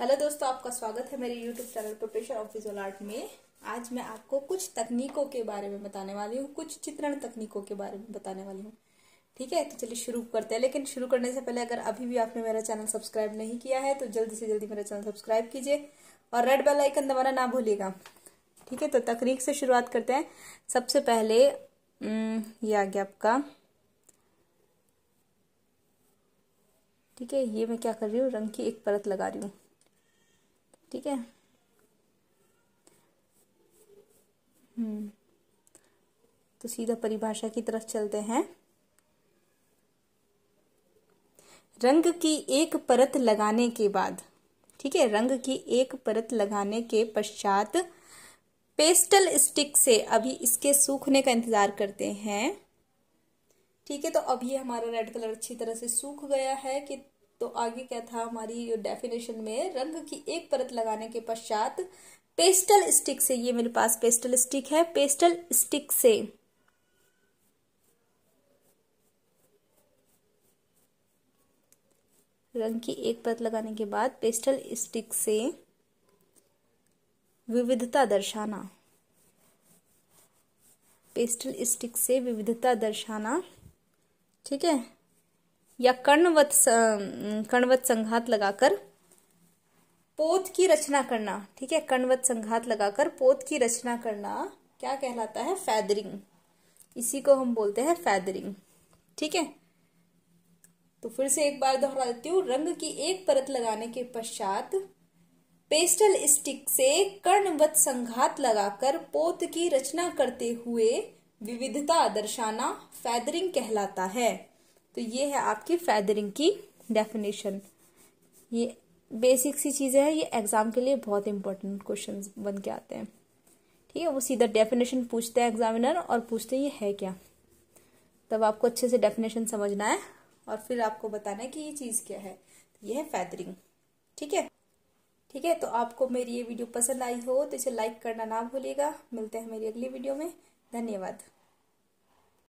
Hello दोस्तों आपका स्वागत है मेरे YouTube channel profession of visual art में आज मैं आपको कुछ तकनीकों के बारे में बताने वाली हूँ कुछ चित्रण तकनीकों के बारे में बताने वाली हूँ ठीक है तो चलिए शुरू करते हैं लेकिन शुरू करने से पहले अगर अभी भी आपने मेरा चैनल सब्सक्राइब नहीं किया है तो जल्दी से जल्दी मेरा चैनल सब्सक्राइब कीजिए और रेड बेल आइकन दबाना ना भूलिएगा ठीक है तो तकनीक से शुरुआत करते हैं सबसे पहले ये आ गया आपका ठीक है ये मैं क्या कर रही हूँ रंग की एक परत लगा रही हूँ ठीक है हम्म। तो सीधा परिभाषा की तरफ चलते हैं रंग की एक परत लगाने के बाद ठीक है रंग की एक परत लगाने के पश्चात पेस्टल स्टिक से अभी इसके सूखने का इंतजार करते हैं ठीक है तो अभी हमारा रेड कलर अच्छी तरह से सूख गया है कि तो आगे क्या था हमारी डेफिनेशन में रंग की एक परत लगाने के पश्चात पेस्टल स्टिक से ये मेरे पास पेस्टल स्टिक है पेस्टल स्टिक से रंग की एक परत लगाने के बाद पेस्टल स्टिक से विविधता दर्शाना पेस्टल स्टिक से विविधता दर्शाना ठीक है या कर्णवत कर्णवत संघात लगाकर पोत की रचना करना ठीक है कर्णवत संघात लगाकर पोत की रचना करना क्या कहलाता है फैदरिंग इसी को हम बोलते हैं फैदरिंग ठीक है तो फिर से एक बार दोहरा देती हूँ रंग की एक परत लगाने के पश्चात पेस्टल स्टिक से कर्णवत संघात लगाकर पोत की रचना करते हुए विविधता दर्शाना फैदरिंग कहलाता है तो ये है आपकी फैदरिंग की डेफिनेशन ये बेसिक सी चीज़ें हैं ये एग्ज़ाम के लिए बहुत इंपॉर्टेंट क्वेश्चन बन के आते हैं ठीक है वो सीधा डेफिनेशन पूछते हैं एग्जामिनर और पूछते हैं ये है क्या तब आपको अच्छे से डेफिनेशन समझना है और फिर आपको बताना है कि ये चीज़ क्या है तो ये है फैदरिंग ठीक है ठीक है तो आपको मेरी ये वीडियो पसंद आई हो तो इसे लाइक करना ना भूलिएगा मिलते हैं मेरी अगली वीडियो में धन्यवाद